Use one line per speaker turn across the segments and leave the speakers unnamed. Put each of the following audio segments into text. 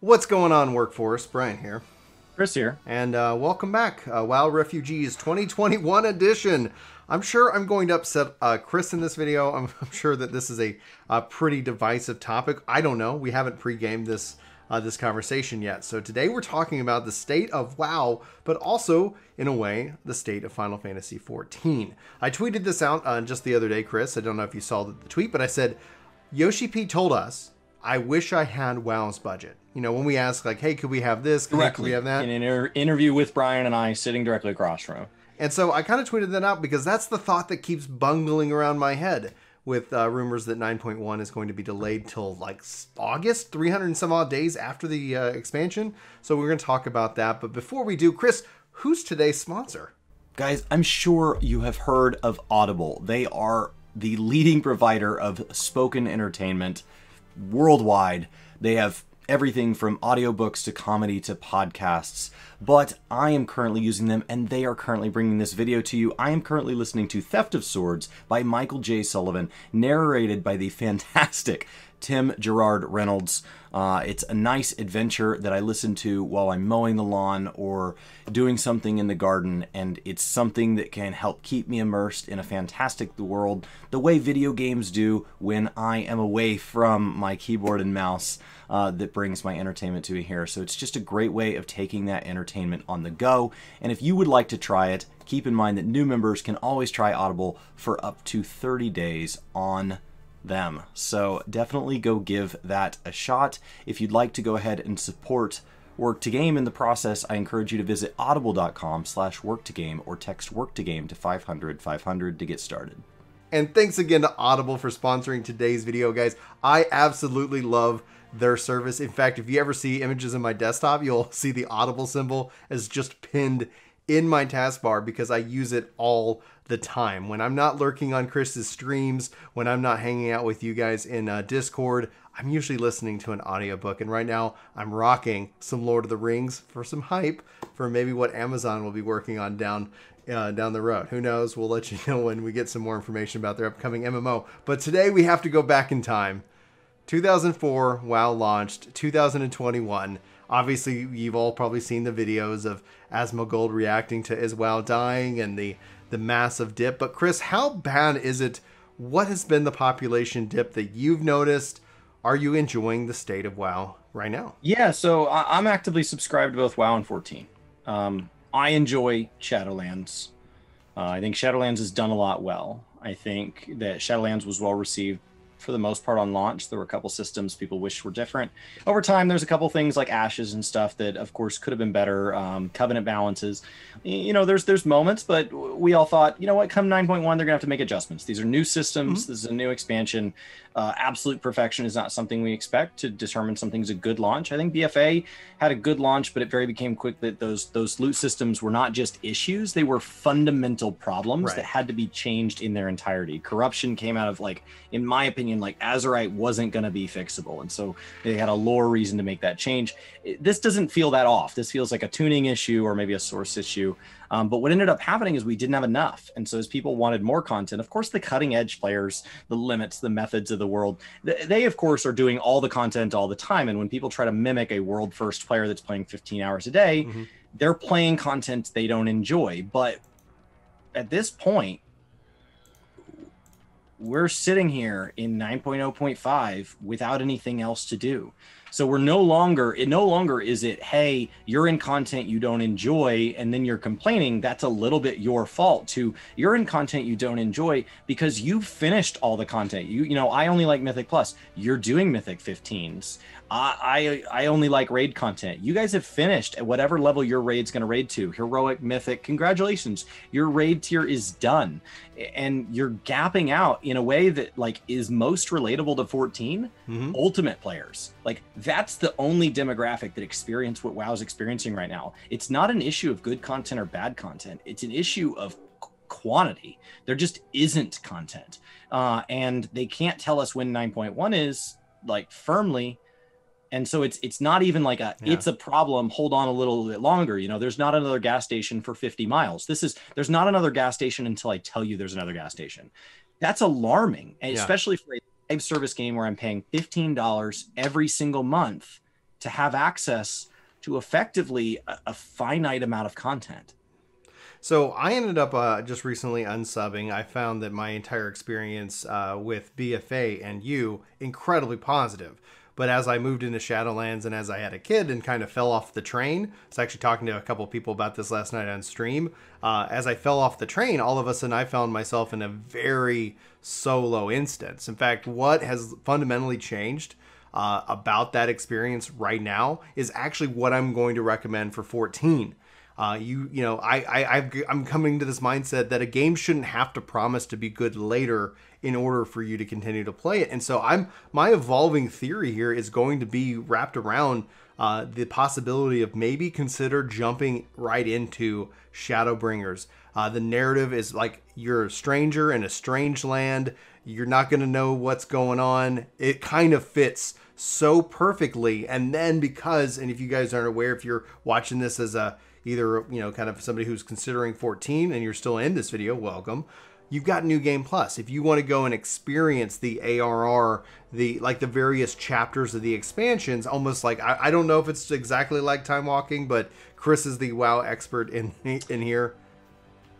What's going on, workforce? Brian here. Chris here. And uh, welcome back, uh, WoW Refugees 2021 edition. I'm sure I'm going to upset uh, Chris in this video. I'm, I'm, sure that this is a, a pretty divisive topic. I don't know. We haven't pre-gamed this uh, this conversation yet. So today we're talking about the state of WoW, but also, in a way, the state of Final Fantasy XIV. I tweeted this out uh, just the other day, Chris. I don't know if you saw the tweet, but I said, Yoshi P told us, I wish I had WoW's budget you know, when we ask like, "Hey, could we have this? Could, we have that?" In an inter- interview with Brian and I, sitting directly across from him. And so I kind of tweeted that out because that's the thought that keeps bungling around my head with uh, rumors that 9.1 is going to be delayed till like August, 300 and some odd days after the uh, expansion. So we're going to talk about that. But before we do, Chris, who's today's sponsor?
Guys, I'm sure you have heard of Audible. They are the leading provider of spoken entertainment worldwide. They have everything from audiobooks to comedy to podcasts, but I am currently using them and they are currently bringing this video to you. I am currently listening to Theft of Swords by Michael J. Sullivan, narrated by the fantastic Tim Gerard Reynolds. Uh, it's a nice adventure that I listen to while I'm mowing the lawn or doing something in the garden, and it's something that can help keep me immersed in a fantastic world the way video games do when I am away from my keyboard and mouse uh, that brings my entertainment to me here. So it's just a great way of taking that entertainment on the go. And if you would like to try it, keep in mind that new members can always try Audible for up to 30 days on them. So definitely go give that a shot. If you'd like to go ahead and support Work to Game in the process, I encourage you to visit audible.com slash work to game or text work to game to 500 500 to get started.
And thanks again to Audible for sponsoring today's video, guys. I absolutely love their service. In fact, if you ever see images in my desktop, you'll see the Audible symbol as just pinned in my taskbar because I use it all the time. When I'm not lurking on Chris's streams, when I'm not hanging out with you guys in uh, Discord, I'm usually listening to an audiobook. And right now, I'm rocking some Lord of the Rings for some hype for maybe what Amazon will be working on down. Uh, down the road. Who knows? We'll let you know when we get some more information about their upcoming MMO. But today we have to go back in time. 2004, WoW launched, 2021 obviously you've all probably seen the videos of Asmongold reacting to WoW dying and the the massive dip. But Chris, how bad is it? What has been the population dip that you've noticed? Are you enjoying the state of WoW right now? Yeah, so I'm actively subscribed to both WoW and 14. Um, I enjoy
Shadowlands. Uh, I think Shadowlands has done a lot well. I think that Shadowlands was well received for the most part on launch. There were a couple systems people wish were different. Over time, there's a couple things like ashes and stuff that, of course, could have been better. Um, covenant balances, you know, there's there's moments, but we all thought, you know what, come 9.1, they're gonna have to make adjustments. These are new systems. Mm-hmm. This is a new expansion. Uh, absolute perfection is not something we expect to determine something's a good launch. I think BFA had a good launch, but it very became quick that those those loot systems were not just issues; they were fundamental problems right. that had to be changed in their entirety. Corruption came out of like, in my opinion opinion, like Azurite wasn't going to be fixable. And so they had a lore reason to make that change. this doesn't feel that off. This feels like a tuning issue or maybe a source issue. Um, but what ended up happening is we didn't have enough. And so as people wanted more content, of course, the cutting edge players, the limits, the methods of the world, they, of course, are doing all the content all the time. And when people try to mimic a world first player that's playing 15 hours a day, mm-hmm. they're playing content they don't enjoy. But at this point, we're sitting here in 9.0.5 without anything else to do. So we're no longer it no longer is it hey you're in content you don't enjoy and then you're complaining that's a little bit your fault to you're in content you don't enjoy because you finished all the content you you know I only like Mythic Plus you're doing Mythic 15s I I, I only like raid content you guys have finished at whatever level your raid's going to raid to heroic mythic congratulations your raid tier is done and you're gapping out in a way that like is most relatable to 14 mm-hmm. ultimate players like that's the only demographic that experience what WoW is experiencing right now. It's not an issue of good content or bad content. It's an issue of quantity. There just isn't content, uh, and they can't tell us when 9.1 is like firmly. And so it's it's not even like a yeah. it's a problem. Hold on a little bit longer. You know, there's not another gas station for 50 miles. This is there's not another gas station until I tell you there's another gas station. That's alarming, yeah. especially for a live service game where I'm paying $15 every single month to have
access to effectively a, a finite amount of content. So I ended up uh, just recently unsubbing. I found that my entire experience uh, with BFA and you incredibly positive. But as I moved into Shadowlands and as I had a kid and kind of fell off the train, I was actually talking to a couple people about this last night on stream. Uh, as I fell off the train, all of a sudden I found myself in a very solo instance. In fact, what has fundamentally changed uh, about that experience right now is actually what I'm going to recommend for 14. Uh, you you know I, I i am coming to this mindset that a game shouldn't have to promise to be good later in order for you to continue to play it. And so I'm my evolving theory here is going to be wrapped around uh, the possibility of maybe consider jumping right into Shadowbringers. Uh, the narrative is like you're a stranger in a strange land. You're not going to know what's going on. It kind of fits so perfectly. And then because, and if you guys aren't aware, if you're watching this as a either you know kind of somebody who's considering 14 and you're still in this video welcome you've got New Game Plus. If you want to go and experience the ARR, the like the various chapters of the expansions, almost like I, I don't know if it's exactly like Time Walking, but Chris is the WoW expert in in here.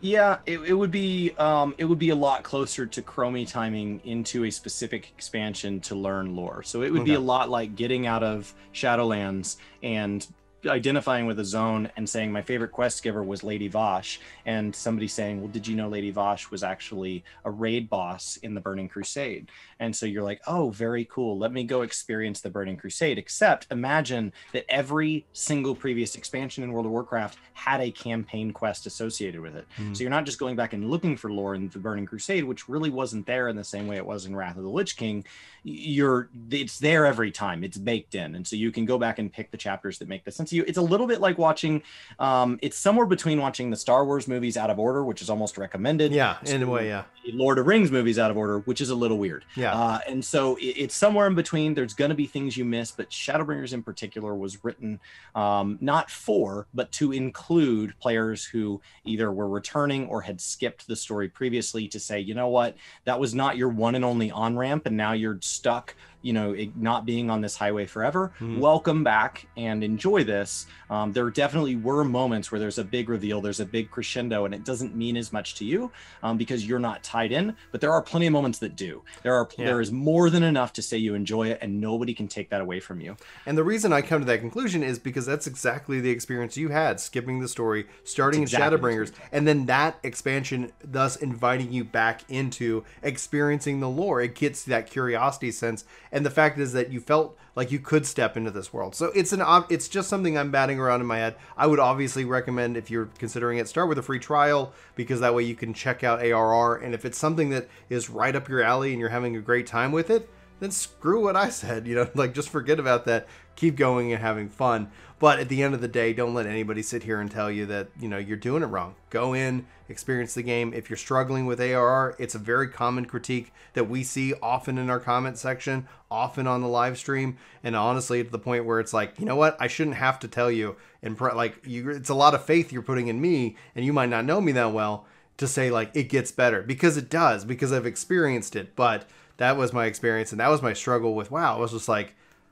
Yeah, it, it would be um, it would be a lot closer to Chromie timing into a
specific expansion to learn lore. So it would okay. be a lot like getting out of Shadowlands and identifying with a zone and saying my favorite quest giver was Lady Vosh, and somebody saying, "Well, did you know Lady Vosh was actually a raid boss in the Burning Crusade?" And so you're like, "Oh, very cool. Let me go experience the Burning Crusade." Except imagine that every single previous expansion in World of Warcraft had a campaign quest associated with it. Mm. So you're not just going back and looking for lore in the Burning Crusade, which really wasn't there in the same way it was in Wrath of the Lich King. You're it's there every time. It's baked in, and so you can go back and pick the chapters that make the sense to you. It's a little bit like watching. Um, it's somewhere between watching the Star Wars movies out of order, which is almost recommended. Yeah, in a way, yeah. Lord of Rings movies out of order, which is a little weird. Yeah. Uh, and so it, it's somewhere in between. There's going to be things you miss, but Shadowbringers in particular was written um, not for, but to include players who either were returning or had skipped the story previously to say, you know what, that was not your one and only on ramp, and now you're stuck you know it, not being on this highway forever mm. welcome back and enjoy this um, there definitely were moments where there's a big reveal there's a big crescendo and it doesn't mean as much to you um, because you're not tied in but there are plenty of moments that do there are yeah. there is
more than enough to say you enjoy it and nobody can take that away from you and the reason i come to that conclusion is because that's exactly the experience you had skipping the story starting in shadowbringers and then that expansion thus inviting you back into experiencing the lore it gets that curiosity sense and the fact is that you felt like you could step into this world. So it's an it's just something I'm batting around in my head. I would obviously recommend if you're considering it, start with a free trial because that way you can check out ARR, and if it's something that is right up your alley and you're having a great time with it, then screw what I said. You know, like just forget about that. Keep going and having fun. But at the end of the day, don't let anybody sit here and tell you that, you know, you're doing it wrong. Go in, experience the game. If you're struggling with ARR, it's a very common critique that we see often in our comment section, often on the live stream. And honestly, to the point where it's like, you know what? I shouldn't have to tell you. And like, you, it's a lot of faith you're putting in me, and you might not know me that well to say, like, it gets better because it does, because I've experienced it. But, that was my experience and that was my struggle with wow i was just like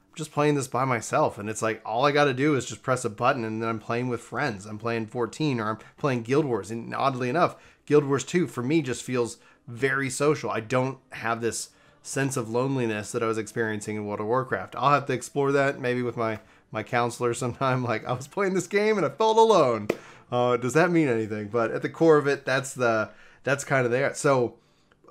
I'm just playing this by myself and it's like all i got to do is just press a button and then i'm playing with friends i'm playing 14 or i'm playing guild wars and oddly enough guild wars 2 for me just feels very social i don't have this sense of loneliness that i was experiencing in world of warcraft i'll have to explore that maybe with my my counselor sometime like i was playing this game and i felt alone uh, does that mean anything but at the core of it that's the that's kind of there so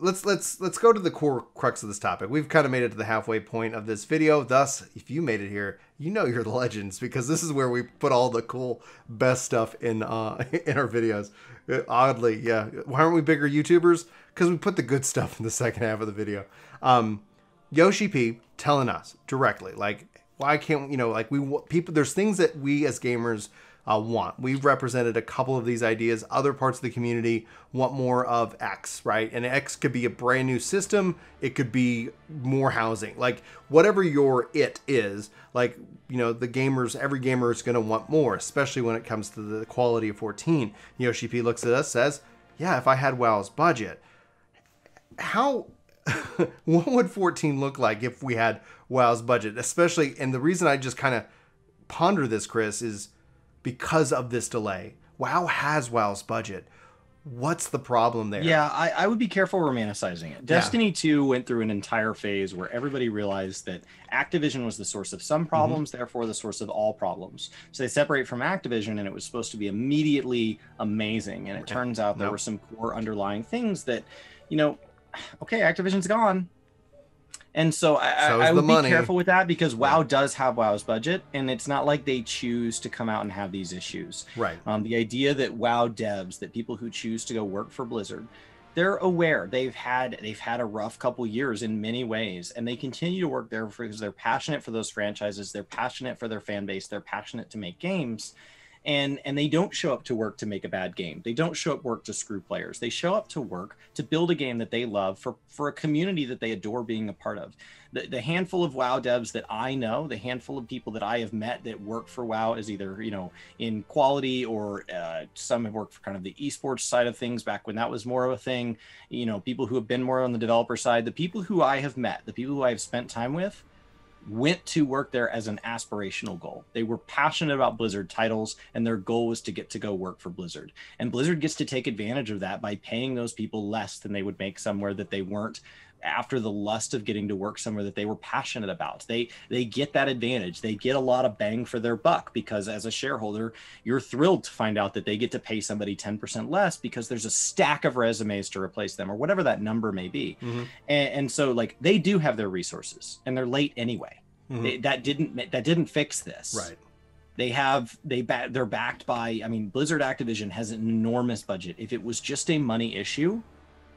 let's let's let's go to the core crux of this topic. We've kind of made it to the halfway point of this video. Thus, if you made it here, you know you're the legends because this is where we put all the cool best stuff in uh in our videos. Uh, oddly, yeah. Why aren't we bigger YouTubers? Because we put the good stuff in the second half of the video. Um, Yoshi P telling us directly, like, why can't you know, like we people? There's things that we as gamers uh, want. We've represented a couple of these ideas. Other parts of the community want more of X, right? And X could be a brand new system. It could be more housing. Like whatever your it is, like, you know, the gamers, every gamer is going to want more, especially when it comes to the quality of 14. Yoshi P looks at us, says, yeah, if I had WoW's budget, how what would 14 look like if we had WoW's budget? Especially, and the reason I just kind of ponder this, Chris, is because of this delay. WoW has WoW's budget. What's the problem there? Yeah, I, I would be careful romanticizing
it. Destiny yeah. 2 went through an entire phase where everybody realized that Activision was the source of some mm-hmm. problems, mm-hmm. therefore the source of all problems. So they separate from Activision and it was supposed to be immediately amazing. And it turns out there nope. were some core underlying things that, you know, okay, Activision's gone and so I, so I, would be money. careful with that because WoW right. does have WoW's budget, and it's not like they choose to come out and have these issues. Right. Um, the idea that WoW devs, that people who choose to go work for Blizzard, they're aware they've had they've had a rough couple years in many ways, and they continue to work there because they're passionate for those franchises, they're passionate for their fan base, they're passionate to make games and and they don't show up to work to make a bad game they don't show up work to screw players they show up to work to build a game that they love for for a community that they adore being a part of the, the handful of wow devs that i know the handful of people that i have met that work for wow is either you know in quality or uh, some have worked for kind of the esports side of things back when that was more of a thing you know people who have been more on the developer side the people who i have met the people who i've spent time with went to work there as an aspirational goal. They were passionate about Blizzard titles and their goal was to get to go work for Blizzard. And Blizzard gets to take advantage of that by paying those people less than they would make somewhere that they weren't after the lust of getting to work somewhere that they were passionate about. They they get that advantage. They get a lot of bang for their buck because as a shareholder, you're thrilled to find out that they get to pay somebody 10% less because there's a stack of resumes to replace them or whatever that number may be. Mm-hmm. And, and, so like they do have their resources and they're late anyway. Mm-hmm. They, that didn't that didn't fix this. Right they have they ba- they're backed by i mean blizzard activision has an enormous budget if it was just a money issue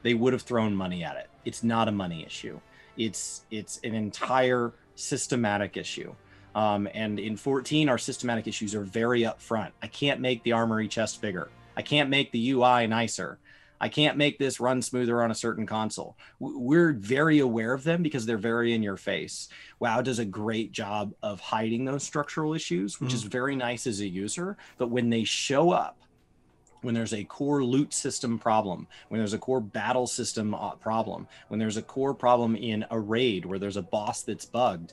they would have thrown money at it it's not a money issue. It's it's an entire systematic issue. Um, and in 14, our systematic issues are very upfront. I can't make the armory chest bigger. I can't make the UI nicer. I can't make this run smoother on a certain console. We're very aware of them because they're very in your face. WoW does a great job of hiding those structural issues, which mm. is very nice as a user. But when they show up, when there's a core loot system problem, when there's a core battle system uh, problem, when there's a core problem in a raid where there's a boss that's bugged,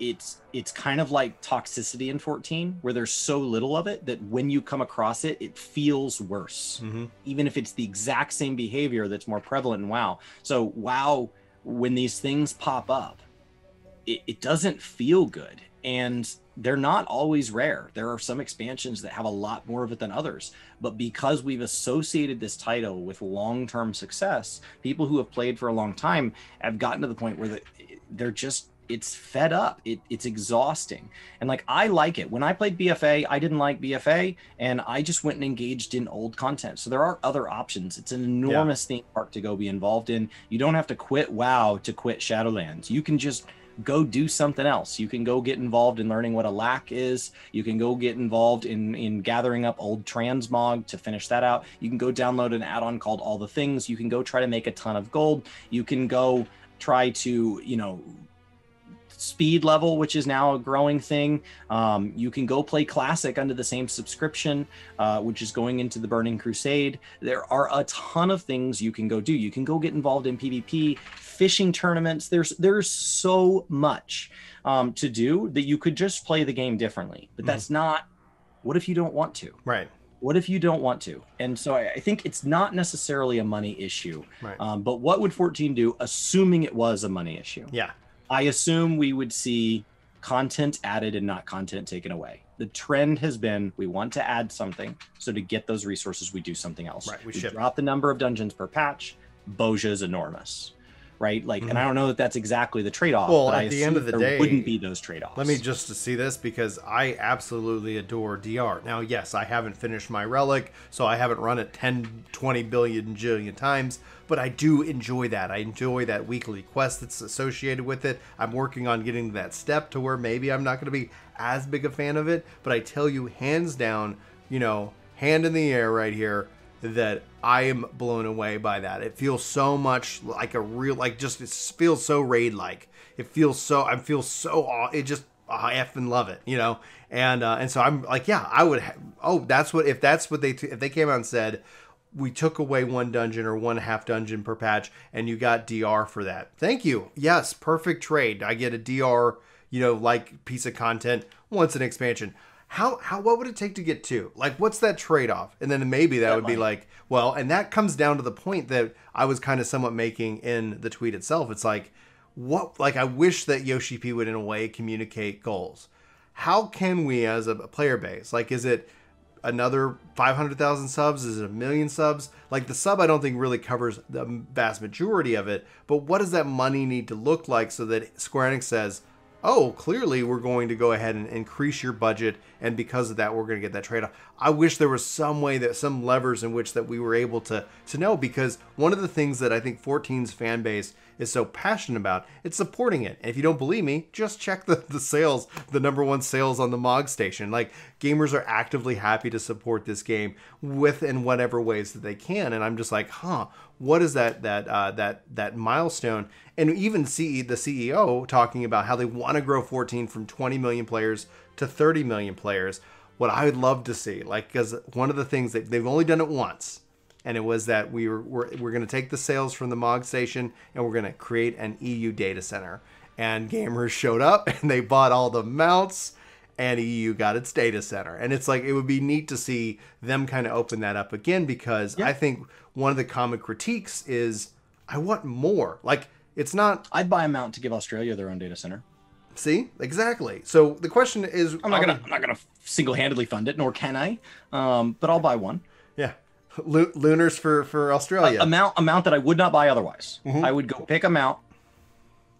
it's it's kind of like toxicity in 14 where there's so little of it that when you come across it it feels worse mm-hmm. even if it's the exact same behavior that's more prevalent in wow so wow when these things pop up it, it doesn't feel good and they're not always rare. There are some expansions that have a lot more of it than others. But because we've associated this title with long term success, people who have played for a long time have gotten to the point where they're just, it's fed up. It, it's exhausting. And like, I like it. When I played BFA, I didn't like BFA and I just went and engaged in old content. So there are other options. It's an enormous yeah. theme park to go be involved in. You don't have to quit WoW to quit Shadowlands. You can just go do something else. You can go get involved in learning what a lack is. You can go get involved in in gathering up old transmog to finish that out. You can go download an add-on called All the Things. You can go try to make a ton of gold. You can go try to, you know, speed level, which is now a growing thing. Um, you can go play Classic under the same subscription, uh, which is going into the Burning Crusade. There are a ton of things you can go do. You can go get involved in PvP, fishing tournaments. There's there's so much um, to do that you could just play the game differently. But that's mm. not. What if you don't want to? Right what if you don't want to and so i, think it's not necessarily a money issue right. um, but what would 14 do assuming it was a money issue yeah I assume we would see content added and not content taken away. The trend has been we want to add something, so to get those resources, we do something else. Right, we, we drop the number of dungeons per patch. is enormous right? Like, mm-hmm. and I don't know that that's exactly the trade off. Well, at I the end of the day, wouldn't be those trade offs. Let
me just see this because I absolutely adore DR. Now, yes, I haven't finished my relic, so I haven't run it 10, 20 billion jillion times, but I do enjoy that. I enjoy that weekly quest that's associated with it. I'm working on getting that step to where maybe I'm not going to be as big a fan of it, but I tell you, hands down, you know, hand in the air right here that I am blown away by that. It feels so much like a real, like just it feels so raid like. It feels so I feel so it just I effing love it, you know. And uh, and so I'm like, yeah, I would. Ha- oh, that's what if that's what they t- if they came out and said we took away one dungeon or one half dungeon per patch, and you got DR for that. Thank you. Yes, perfect trade. I get a DR, you know, like piece of content once an expansion how how what would it take to get two? Like what's that trade off? And then maybe that, would be like, well, and that comes down to the point that I was kind of somewhat making in the tweet itself. It's like what like I wish that Yoshi P would in a way communicate goals. How can we as a player base? Like is it another 500,000 subs? Is it a million subs? Like the sub, I don't think really covers the vast majority of it, but what does that money need to look like so that Square Enix says, oh, clearly we're going to go ahead and increase your budget and because of that, we're going to get that trade off. I wish there was some way that some levers in which that we were able to to know because one of the things that I think 14's fan base is so passionate about, it's supporting it. And if you don't believe me, just check the, the sales, the number one sales on the MOG station. Like gamers are actively happy to support this game with and whatever ways that they can. And I'm just like, huh, what is that that uh, that that milestone? And even CE the CEO talking about how they want to grow 14 from 20 million players to 30 million players, what I would love to see, like, because one of the things that they've only done it once, and it was that we were, we're, we're going to take the sales from the MOG station and we're going to create an EU data center. And gamers showed up and they bought all the mounts and EU got its data center. And it's like, it would be neat to see them kind of open that up again because yeah. I think one of the common critiques is I want more. Like, it's not. I'd buy a mount to give Australia their own data center. See, exactly. So the question is, I'm not
gonna, we... I'm not gonna single-handedly fund it, nor can I. Um, but I'll buy one. Yeah,
lunars for for Australia.
Uh, amount amount that I would not buy otherwise. Mm-hmm. I would go pick a mount.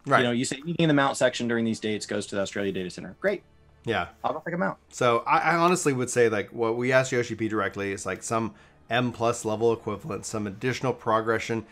Right. You know, you say anything in the mount section during these dates goes to the Australia Data Center. Great. Yeah. I'll go pick a mount. So I, I honestly would say like what we asked Yoshi P directly is like some M plus level equivalent, some additional progression,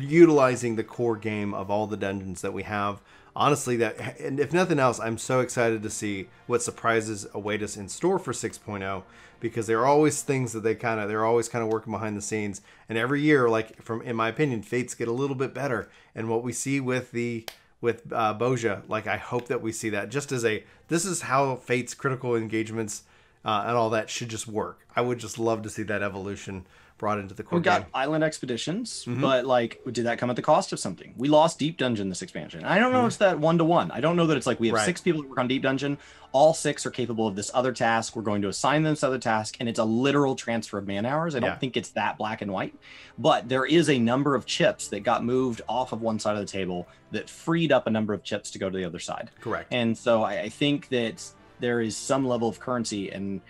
utilizing the core game of all the dungeons that we have honestly, that and if nothing else, I'm so excited to see what surprises await us in store for 6.0 because there are always things that they kind of they're always kind of working behind the scenes, and every year, like from in my opinion, fates get a little bit better, and what we see with the with uh, Boja, like I hope that we see that just as a this is how fates critical engagements uh, and all that should just work. I would just love to see that evolution brought into the core. We got game. Island Expeditions, mm-hmm. but like, did that come at the cost of something? We lost Deep Dungeon this
expansion. I don't know mm-hmm. it's that one to one. I don't know that it's like we have right. six people who work on Deep Dungeon. All six are capable of this other task. We're going to assign them this other task, and it's a literal transfer of man hours. I don't yeah. think it's that black and white, but there is a number of chips that got moved off of one side of the table that freed up a number of chips to go to the other side. Correct. And so I, I think that there is some level of currency and.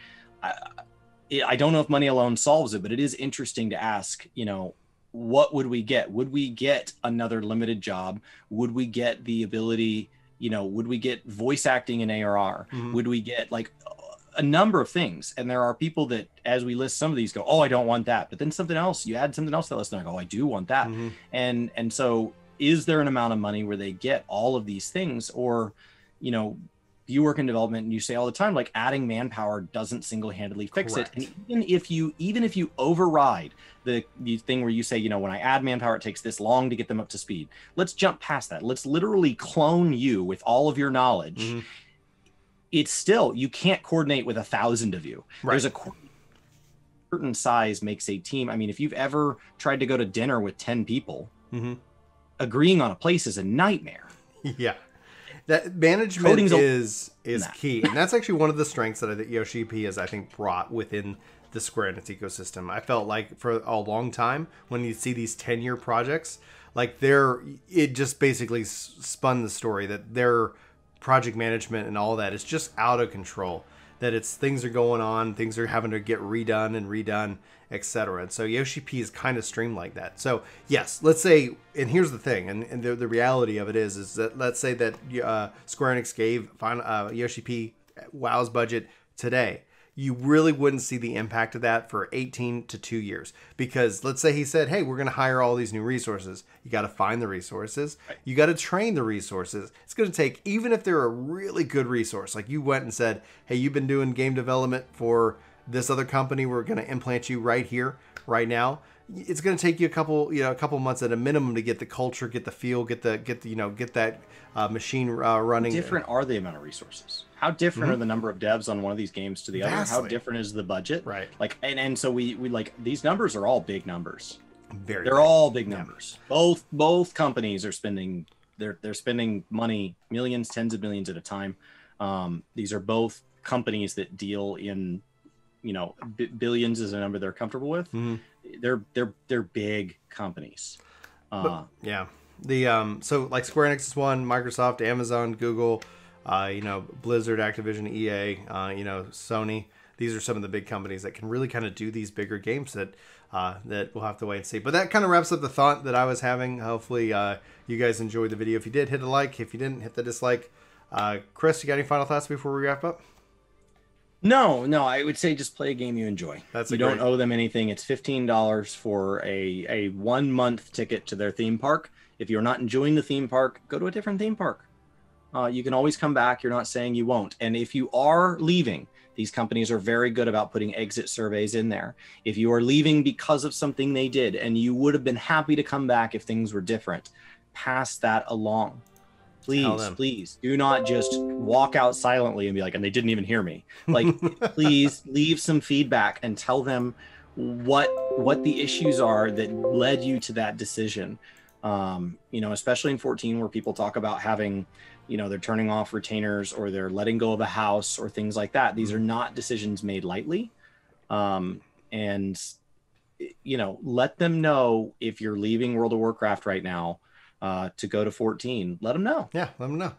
I, I don't know if money alone solves it, but it is interesting to ask, you know, what would we get? Would we get another limited job? Would we get the ability, you know, would we get voice acting in ARR? Mm-hmm. Would we get like a number of things? And there are people that, as we list some of these, go, "Oh, I don't want that," but then something else, you add something else to that list, and I go, "Oh, I do want that." Mm-hmm. And and so, is there an amount of money where they get all of these things, or, you know, you work in development and you say all the time like adding manpower doesn't single-handedly fix Correct. it and even if you even if you override the, the thing where you say you know when i add manpower it takes this long to get them up to speed let's jump past that let's literally clone you with all of your knowledge mm-hmm. it's still you can't coordinate with a thousand of you right. there's a certain size makes a team i mean if you've ever tried to go to dinner with 10 people mm-hmm. agreeing on a place is a nightmare
yeah that management Coding's is a- is nah. key, and that's actually one of the strengths that, I, think Yoshi P has I think brought within the Square Enix ecosystem. I felt like for a long time when you see these ten year projects, like they're it just basically spun the story that their project management and all that is just out of control. That it's things are going on, things are having to get redone and redone, etc. And so Yoshi P is kind of streamed like that. So yes, let's say, and here's the thing, and, and the, the reality of it is, is that let's say that uh, Square Enix gave Final, uh, Yoshi P WoW's budget today. You really wouldn't see the impact of that for 18 to two years because let's say he said, "Hey, we're going to hire all these new resources." You got to find the resources. You got to train the resources. It's going to take, even if they're a really good resource, like you went and said, "Hey, you've been doing game development for." This other company, we're going to implant you right here, right now. It's going to take you a couple, you know, a couple months at a minimum to get the culture, get the feel, get the, get the, you know, get that uh, machine uh, running. How different are the amount of resources?
How different mm-hmm. are the number of devs on one of these games to the Vastly. other? How different is the budget? Right. Like, and and so we we like these numbers are all big numbers. Very. They're big. all big numbers. Yeah. Both both companies are spending they're they're spending money millions tens of millions at a time um, these are both companies that deal in you know b- billions is a number they're comfortable with. Mm-hmm. They're they're they're big companies. Uh, but,
yeah, the um, so like Square Enix is one, Microsoft, Amazon, Google, uh, you know Blizzard, Activision, EA, uh, you know Sony. These are some of the big companies that can really kind of do these bigger games that uh, that we'll have to wait and see. But that kind of wraps up the thought that I was having. Hopefully, uh, you guys enjoyed the video. If you did, hit a like. If you didn't, hit the dislike. Uh, Chris, you got any final thoughts before we wrap up?
No, no, I would say just play a game you enjoy. That's you don't owe them anything. It's fifteen dollars for a a one month ticket to their theme park. If you're not enjoying the theme park, go to a different theme park. Uh, you can always come back. You're not saying you won't. And if you are leaving, these companies are very good about putting exit surveys in there. If you are leaving because of something they did and you would have been happy to come back if things were different, pass that along please, please do not just walk out silently and be like, and they didn't even hear me. Like, please leave some feedback and tell them what what the issues are that led you to that decision. Um, you know, especially in 14 where people talk about having, you know, they're turning off retainers or they're letting go of a house or things like that. These are mm-hmm. not decisions made lightly. Um, and you know,
let them know if you're leaving World of Warcraft right now uh, to go to 14, let them know. Yeah, let them know.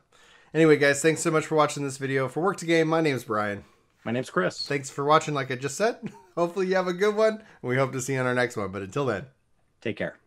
Anyway, guys, thanks so much for watching this video. For Work to Game, my name is Brian. My name's Chris. Thanks for watching, like I just said. Hopefully, you have a good one. We hope to see you on our next one. But until then, take care.